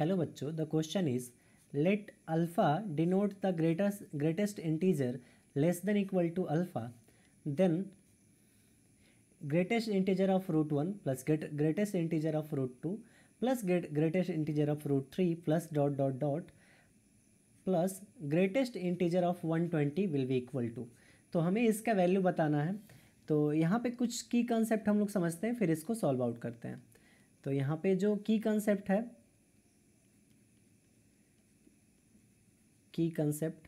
hello बच्चों the question is let alpha denote the greatest greatest integer less than equal to alpha then greatest integer of root one plus greatest integer of root two plus greatest integer of root three plus dot dot dot plus greatest integer of one twenty will be equal to तो हमें इसका value बताना है तो यहाँ पे कुछ की कॉन्सेप्ट हम लोग समझते हैं फिर इसको सॉल्व आउट करते हैं तो यहाँ पे जो की कॉन्सेप्ट है की कंसेप्ट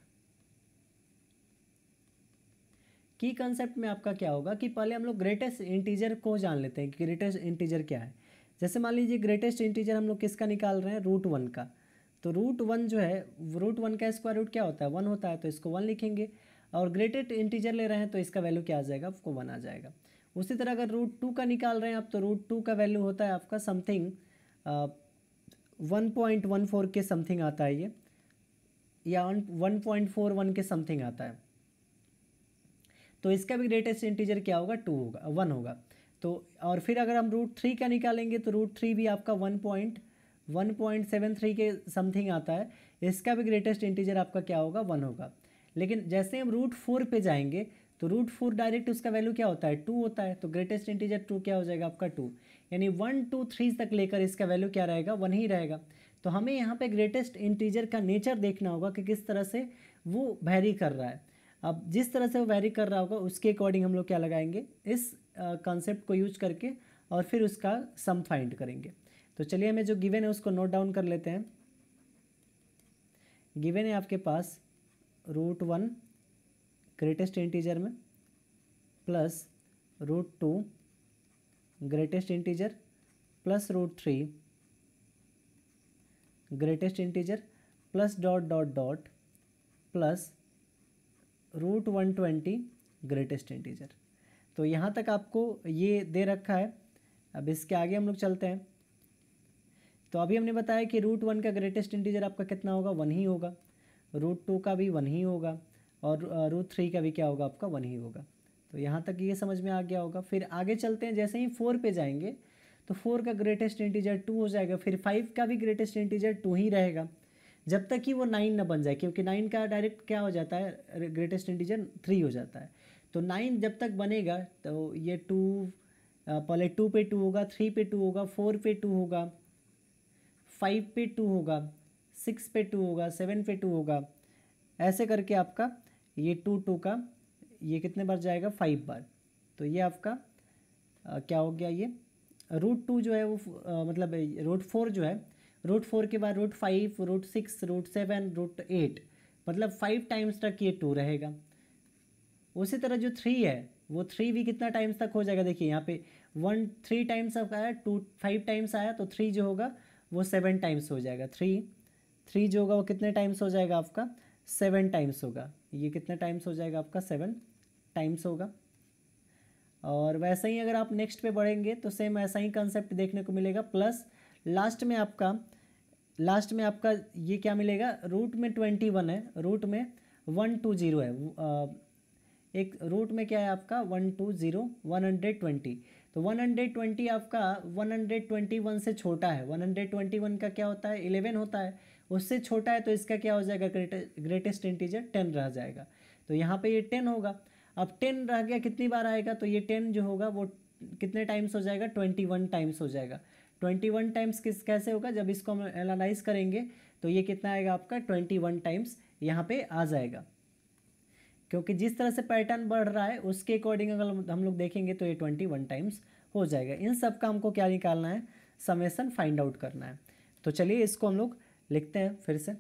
की कंसेप्ट में आपका क्या होगा कि पहले हम लोग ग्रेटेस्ट इंटीजर को जान लेते हैं कि ग्रेटेस्ट इंटीजर क्या है जैसे मान लीजिए ग्रेटेस्ट इंटीजर हम लोग किसका निकाल रहे हैं रूट वन का तो रूट वन जो है रूट वन का स्क्वायर रूट क्या होता है वन होता है तो इसको वन लिखेंगे और ग्रेटेस्ट इंटीजर ले रहे हैं तो इसका वैल्यू क्या आ जाएगा आपको वन आ जाएगा उसी तरह अगर रूट टू का निकाल रहे हैं आप तो रूट टू का वैल्यू होता है आपका something one point one four के समथिंग आता है ये या वन पॉइंट फोर वन के समथिंग आता है तो इसका भी ग्रेटेस्ट इंटीजर क्या होगा टू होगा वन होगा तो और फिर अगर हम रूट थ्री का निकालेंगे तो रूट थ्री भी आपका one point one point seven three के समथिंग आता है इसका भी ग्रेटेस्ट इंटीजर आपका क्या होगा वन होगा लेकिन जैसे हम रूट फोर पे जाएंगे तो रूट फोर डायरेक्ट उसका वैल्यू क्या होता है टू होता है तो ग्रेटेस्ट इंटीजर टू क्या हो जाएगा आपका टू यानी वन टू थ्री तक लेकर इसका वैल्यू क्या रहेगा वन ही रहेगा तो हमें यहाँ पे ग्रेटेस्ट इंटीजर का नेचर देखना होगा कि किस तरह से वो वैरी कर रहा है अब जिस तरह से वो वैरी कर रहा होगा उसके अकॉर्डिंग हम लोग क्या लगाएंगे इस कॉन्सेप्ट को यूज करके और फिर उसका सम फाइंड करेंगे तो चलिए हमें जो गिवेन है उसको नोट डाउन कर लेते हैं गिवेन है आपके पास रूट वन ग्रेटेस्ट इंटीजर में plus root two greatest integer plus root three greatest integer plus dot dot dot plus root one twenty greatest integer तो यहाँ तक आपको ये दे रखा है अब इसके आगे हम लोग चलते हैं तो अभी हमने बताया कि रूट वन का ग्रेटेस्ट इंटीजर आपका कितना होगा वन ही होगा रूट टू का भी वन ही होगा और रूट थ्री का भी क्या होगा आपका वन ही होगा तो यहाँ तक ये समझ में आ गया होगा फिर आगे चलते हैं जैसे ही फोर पे जाएंगे तो फोर का ग्रेटेस्ट इंटीजर टू हो जाएगा फिर फाइव का भी ग्रेटेस्ट इंटीजर टू ही रहेगा जब तक कि वो नाइन ना बन जाए क्योंकि नाइन का डायरेक्ट क्या हो जाता है ग्रेटेस्ट इंटीजर थ्री हो जाता है तो नाइन जब तक बनेगा तो ये टू पहले टू पे टू होगा थ्री पे टू होगा फोर पे टू होगा फाइव पे टू होगा सिक्स पे टू होगा सेवन पे टू होगा ऐसे करके आपका ये टू टू का ये कितने बार जाएगा फाइव बार तो ये आपका आ, क्या हो गया ये रूट टू जो है वो आ, मतलब रूट फोर जो है रूट फोर के बाद root five root six root seven root eight मतलब फाइव टाइम्स तक ये टू रहेगा उसी तरह जो थ्री है वो थ्री भी कितना टाइम्स तक हो जाएगा देखिए यहाँ पे वन थ्री टाइम्स अब आया टू फाइव टाइम्स आया तो थ्री जो होगा वो सेवन टाइम्स हो जाएगा थ्री थ्री जो होगा वो कितने टाइम्स हो जाएगा आपका सेवन टाइम्स होगा ये कितने टाइम्स हो जाएगा आपका सेवन टाइम्स होगा और वैसे ही अगर आप नेक्स्ट पे बढ़ेंगे तो सेम ऐसा ही कंसेप्ट देखने को मिलेगा प्लस लास्ट में आपका लास्ट में आपका ये क्या मिलेगा रूट में ट्वेंटी वन है रूट में वन टू जीरो है एक रूट में क्या है आपका one two zero one hundred twenty तो वन हंड्रेड ट्वेंटी आपका वन हंड्रेड ट्वेंटी वन से छोटा है वन हंड्रेड ट्वेंटी वन का क्या होता है इलेवन होता है उससे छोटा है तो इसका क्या हो जाएगा ग्रेटेस्ट इंटीजर टेन रह जाएगा तो यहाँ पर ये टेन होगा अब टेन रह गया कितनी बार आएगा तो ये टेन जो होगा वो कितने टाइम्स हो जाएगा ट्वेंटी वन टाइम्स हो जाएगा ट्वेंटी वन टाइम्स किस कैसे होगा जब इसको हम एनालाइज करेंगे तो ये कितना आएगा आपका ट्वेंटी वन टाइम्स यहाँ पे आ जाएगा क्योंकि जिस तरह से पैटर्न बढ़ रहा है उसके अकॉर्डिंग अगर हम लोग देखेंगे तो ये ट्वेंटी वन टाइम्स हो जाएगा इन सब का हमको क्या निकालना है समेसन फाइंड आउट करना है तो चलिए इसको हम लोग लिखते हैं फिर से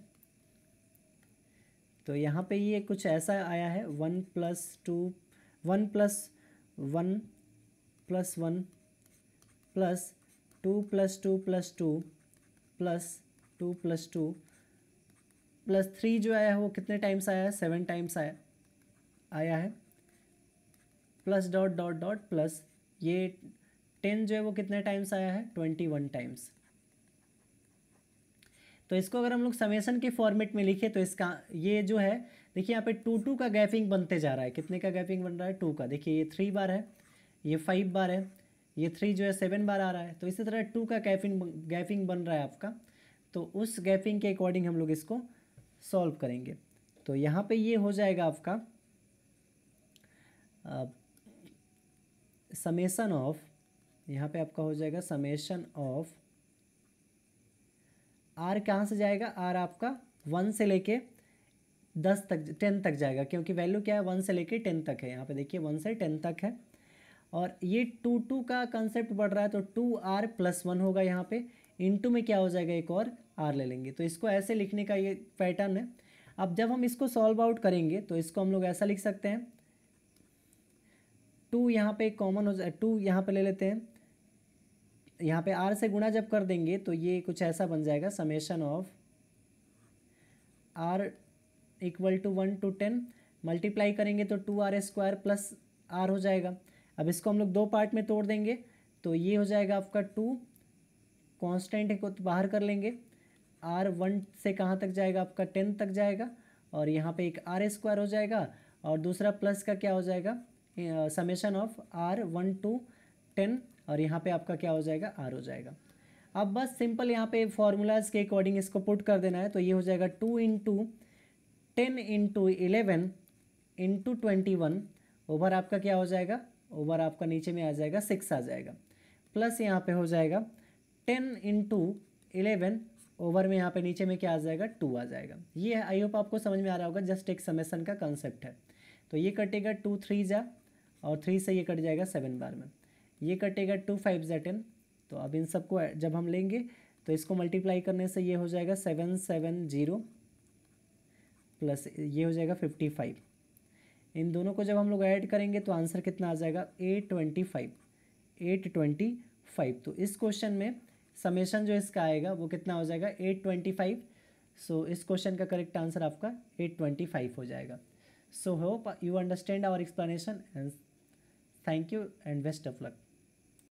तो यहाँ पे ये कुछ ऐसा आया है one plus two one plus one plus one plus two plus two plus two plus two plus two plus three जो आया है वो कितने टाइम्स आया है सेवन टाइम्स आया आया है plus dot dot dot plus ये टेन जो है वो कितने टाइम्स आया है ट्वेंटी वन टाइम्स तो इसको अगर हम लोग समेसन के फॉर्मेट में लिखे तो इसका ये जो है देखिए यहाँ पे टू टू का गैपिंग बनते जा रहा है कितने का गैपिंग बन रहा है टू का देखिए ये थ्री बार है ये फाइव बार है ये थ्री जो है सेवन बार आ रहा है तो इसी तरह टू का गैपिंग गैपिंग बन रहा है आपका तो उस गैपिंग के अकॉर्डिंग हम लोग इसको सॉल्व करेंगे तो यहाँ पर ये हो जाएगा आपका समेसन ऑफ यहाँ पर आपका हो जाएगा समेसन ऑफ आर कहाँ से जाएगा आर आपका वन से लेके दस तक टेन तक जाएगा क्योंकि वैल्यू क्या है वन से लेके टेन तक है यहाँ पे देखिए वन से टेन तक है और ये टू टू का कंसेप्ट बढ़ रहा है तो टू आर प्लस वन होगा यहाँ पे इनटू में क्या हो जाएगा एक और आर ले लेंगे तो इसको ऐसे लिखने का ये पैटर्न है अब जब हम इसको सॉल्व आउट करेंगे तो इसको हम लोग ऐसा लिख सकते हैं टू यहाँ पे कॉमन हो जाए टू यहाँ पे ले लेते हैं यहाँ पे आर से गुणा जब कर देंगे तो ये कुछ ऐसा बन जाएगा summation of r equal to one to ten multiply करेंगे तो two r square plus r हो जाएगा अब इसको हम लोग दो पार्ट में तोड़ देंगे तो ये हो जाएगा आपका टू कॉन्स्टेंट को तो बाहर कर लेंगे आर वन से कहाँ तक जाएगा आपका टेन तक जाएगा और यहाँ पे एक आर स्क्वायर हो जाएगा और दूसरा प्लस का क्या हो जाएगा summation of r one to ten और यहाँ पे आपका क्या हो जाएगा आर हो जाएगा अब बस सिंपल यहाँ पे फार्मूलाज के अकॉर्डिंग इसको पुट कर देना है तो ये हो जाएगा two into ten into eleven into twenty one over आपका क्या हो जाएगा ओवर आपका नीचे में आ जाएगा सिक्स आ जाएगा प्लस यहाँ पे हो जाएगा टेन इंटू इलेवन ओवर में यहाँ पे नीचे में क्या आ जाएगा टू आ जाएगा ये आई होप आपको समझ में आ रहा होगा जस्ट एक समेसन का कॉन्सेप्ट है तो ये कटेगा टू थ्री जा और थ्री से ये कट जाएगा सेवन बार में ये कटेगा टू फाइव ज़ा टेन तो अब इन सबको जब हम लेंगे तो इसको मल्टीप्लाई करने से ये हो जाएगा सेवन सेवन जीरो प्लस ये हो जाएगा फिफ्टी फाइव इन दोनों को जब हम लोग ऐड करेंगे तो आंसर कितना आ जाएगा eight twenty five eight twenty five तो इस क्वेश्चन में समेशन जो इसका आएगा वो कितना हो जाएगा एट ट्वेंटी फाइव सो इस क्वेश्चन का करेक्ट आंसर आपका एट ट्वेंटी फाइव हो जाएगा so hope you understand our explanation and thank you and best of luck